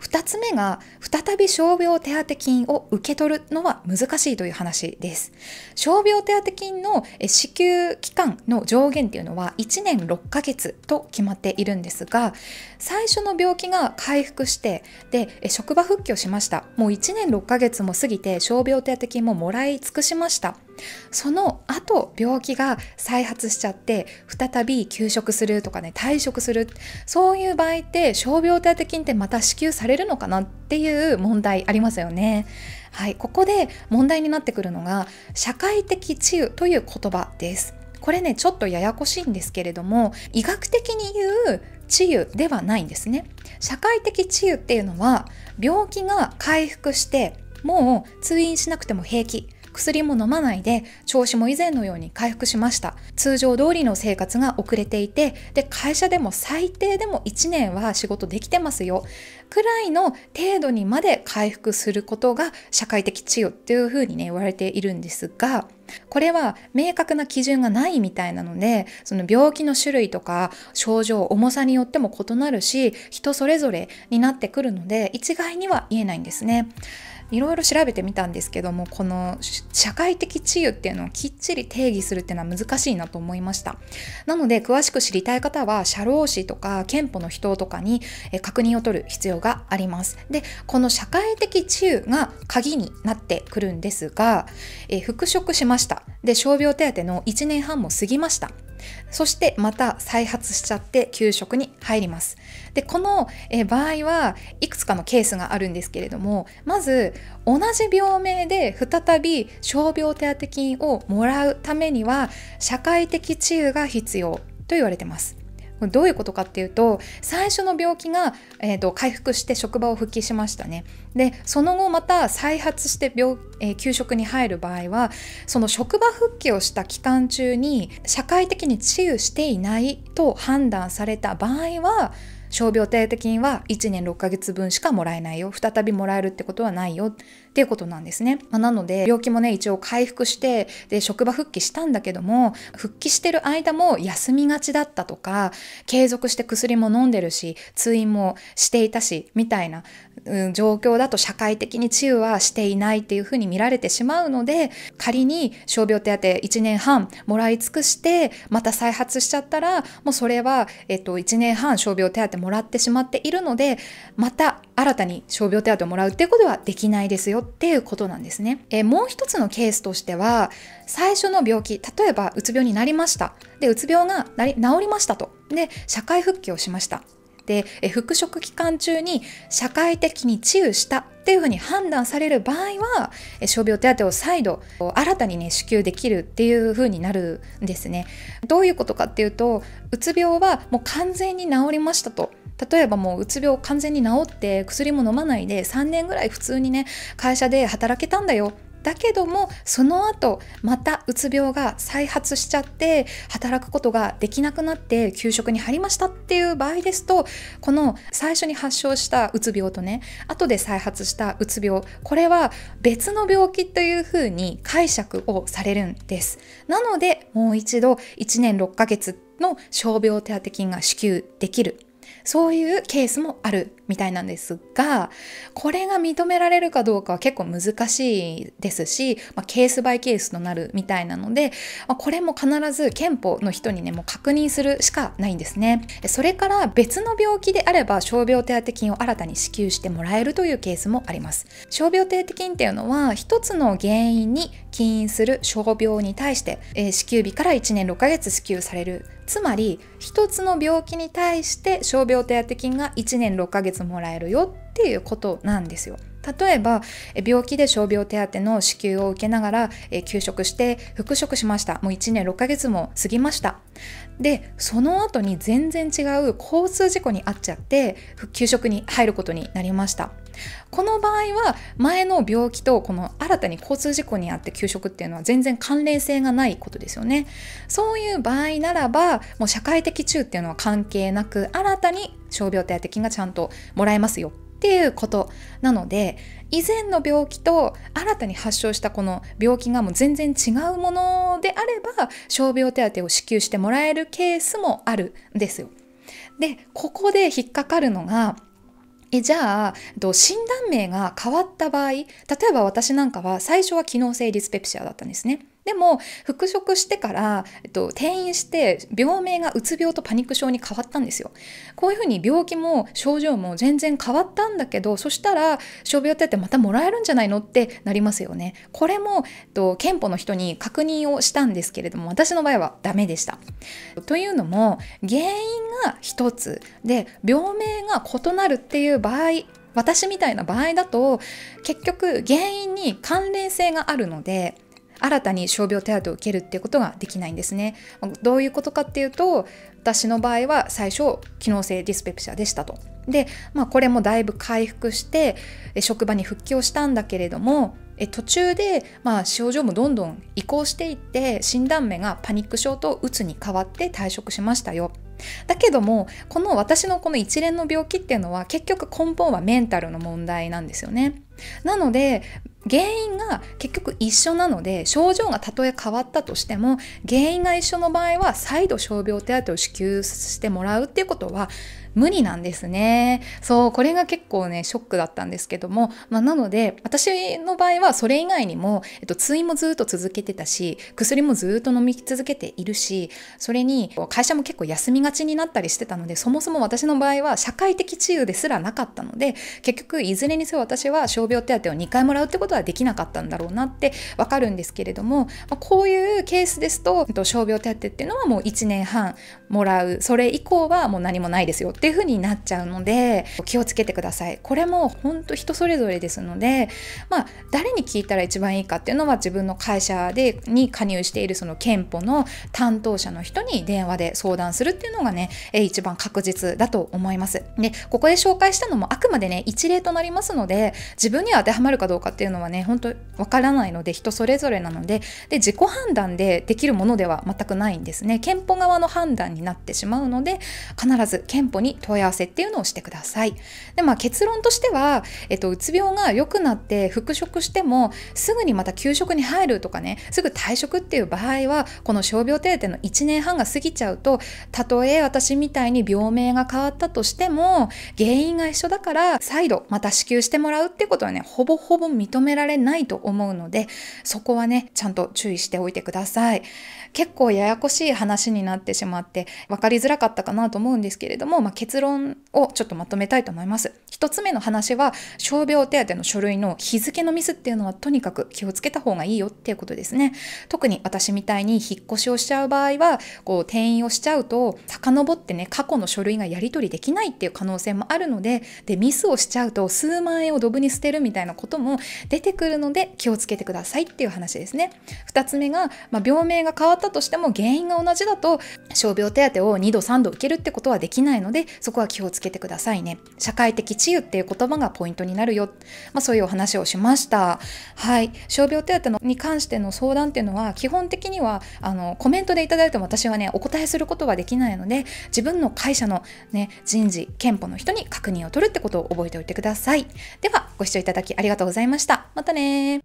2つ目が再び傷病手当金を受け取るのは難しいという話です傷病手当金の支給期間の上限っていうのは1年6ヶ月と決まっているんですが最初の病気が回復してで職場復帰をしましたもう1年6ヶ月も過ぎて傷病手当金ももらい尽くしましたその後病気が再発しちゃって再び休職するとかね退職するそういう場合って傷病手当金ってまた支給されるのかなっていう問題ありますよね。はい、ここで問題になってくるのが社会的治癒という言葉です。これねちょっとややこしいんですけれども医学的に言う治癒ではないんですね社会的治癒っていうのは病気が回復してもう通院しなくても平気薬も飲まないで調子も以前のように回復しました通常通りの生活が遅れていてで会社でも最低でも1年は仕事できてますよくらいの程度にまで回復することが社会的治癒っていうふうにね言われているんですがこれは明確な基準がないみたいなのでその病気の種類とか症状重さによっても異なるし人それぞれになってくるので一概には言えないんですね。いろいろ調べてみたんですけどもこの社会的治癒っていうのをきっちり定義するっていうのは難しいなと思いましたなので詳しく知りたい方は社労士とか憲法の人とかに確認を取る必要がありますでこの社会的治癒が鍵になってくるんですが、え復職しましたで傷病手当の1年半も過ぎましたそしてまた再発しちゃって給食に入ります。でこの場合はいくつかのケースがあるんですけれどもまず同じ病名で再び傷病手当金をもらうためには社会的治癒が必要と言われてます。どういうことかっていうと最初の病気が、えーと、回復して職場を復帰しましたねでその後また再発して病、えー、給食に入る場合はその職場復帰をした期間中に社会的に治癒していないと判断された場合は傷病手当金は1年6ヶ月分しかもらえないよ再びもらえるってことはないよっていうことなんですね。まあ、なので病気もね一応回復してで職場復帰したんだけども復帰してる間も休みがちだったとか継続して薬も飲んでるし通院もしていたしみたいな、うん、状況だと社会的に治癒はしていないっていうふうに見られてしまうので仮に傷病手当1年半もらい尽くしてまた再発しちゃったらもうそれは、えっと、1年半傷病手当もらってしまっているのでまた新たに傷病手当をもらうっていうことはできないですよっていうことなんですね。えもう一つのケースとしては、最初の病気、例えばうつ病になりました。で、うつ病が治りましたと。で、社会復帰をしました。で、え復職期間中に社会的に治癒したっていうふうに判断される場合は、傷病手当を再度新たにね、支給できるっていうふうになるんですね。どういうことかっていうと、うつ病はもう完全に治りましたと。例えばもううつ病完全に治って薬も飲まないで3年ぐらい普通にね会社で働けたんだよだけどもその後またうつ病が再発しちゃって働くことができなくなって休職に入りましたっていう場合ですとこの最初に発症したうつ病とね後で再発したうつ病これは別の病気というふうに解釈をされるんですなのでもう一度1年6ヶ月の傷病手当金が支給できるそういうケースもあるみたいなんですがこれが認められるかどうかは結構難しいですし、まあ、ケースバイケースとなるみたいなので、まあ、これも必ず憲法の人にねもう確認するしかないんですねそれから別の病気であれば傷病手当金を新たに支給してもらえるというケースもあります傷病手当金っていうのは一つの原因に起因する傷病に対して、えー、支給日から1年6ヶ月支給されるつまり1つの病気に対して傷病手当金が1年6ヶ月もらえるよっていうことなんですよ。例えば病気で傷病手当の支給を受けながら休職して復職しましたもう1年6ヶ月も過ぎましたでその後に全然違う交通事故に遭っちゃって給食に入ることになりましたこの場合は前の病気とこの新たに交通事故にあって休職っていうのは全然関連性がないことですよねそういう場合ならばもう社会的中っていうのは関係なく新たに傷病手当金がちゃんともらえますよっていうことなので以前の病気と新たに発症したこの病気がもう全然違うものであれば傷病手当を支給してもらえるケースもあるんですよ。でここで引っかかるのがえじゃあ診断名が変わった場合例えば私なんかは最初は機能性ディスペプシアだったんですね。でも復職してから、えっと、転院して病名がうつ病とパニック症に変わったんですよ。こういうふうに病気も症状も全然変わったんだけどそしたら傷病手ってまたもらえるんじゃないのってなりますよね。これも、えっと、憲法の人に確認をしたんですけれども私の場合はダメでした。というのも原因が1つで病名が異なるっていう場合私みたいな場合だと結局原因に関連性があるので新たに傷病手当を受けるっていうことができないんですね。どういうことかっていうと私の場合は最初機能性ディスペプシアでしたと。で、まあ、これもだいぶ回復して職場に復帰をしたんだけれどもえ途中で、まあ、症状もどんどん移行していって診断名がパニック症とうつに変わって退職しましたよ。だけどもこの私のこの一連の病気っていうのは結局根本はメンタルの問題なんですよね。なので原因が結局一緒なので症状がたとえ変わったとしても原因が一緒の場合は再度傷病手当を支給してもらうっていうことは無理なんですね。そうこれが結構ねショックだったんですけども、まあ、なので私の場合はそれ以外にも、えっと、通院もずっと続けてたし薬もずっと飲み続けているしそれに会社も結構休みがちになったりしてたのでそもそも私の場合は社会的治癒ですらなかったので結局いずれにせよ私は傷病手当を2回もらうってことことはできなかったんだろうなってわかるんですけれども、まこういうケースですとと傷病手当っていうのはもう1年半もらうそれ以降はもう何もないですよっていう風になっちゃうので気をつけてくださいこれも本当人それぞれですのでまあ誰に聞いたら一番いいかっていうのは自分の会社でに加入しているその憲法の担当者の人に電話で相談するっていうのがね一番確実だと思いますでここで紹介したのもあくまでね一例となりますので自分には当てはまるかどうかっていうののはね本当わからないので人それぞれなのでで自己判断でできるものでは全くないんですね憲法側の判断になってしまうので必ず憲法に問い合わせっていうのをしてくださいで、まあ、結論としては、えっと、うつ病が良くなって復職してもすぐにまた休職に入るとかねすぐ退職っていう場合はこの傷病手当の1年半が過ぎちゃうとたとえ私みたいに病名が変わったとしても原因が一緒だから再度また支給してもらうってことはねほぼほぼ認めめられないと思うのでそこはねちゃんと注意しておいてください結構ややこしい話になってしまって分かりづらかったかなと思うんですけれども、まあ、結論をちょっとまとめたいと思います1つ目の話は傷病手当の書類の日付のミスっていうのはとにかく気をつけた方がいいよっていうことですね特に私みたいに引っ越しをしちゃう場合はこう転院をしちゃうと遡ってね過去の書類がやり取りできないっていう可能性もあるのででミスをしちゃうと数万円をドブに捨てるみたいなことも出出てくるので気をつけてくださいっていう話ですね。2つ目が、まあ、病名が変わったとしても原因が同じだと傷病手当を2度3度受けるってことはできないのでそこは気をつけてくださいね。社会的治癒っていう言葉がポイントになるよ、まあ、そういうお話をしました。はい、傷病手当のに関しての相談っていうのは基本的にはあのコメントでいただいても私はねお答えすることはできないので自分の会社の、ね、人事憲法の人に確認を取るってことを覚えておいてください。ではご視聴いただきありがとうございました。またね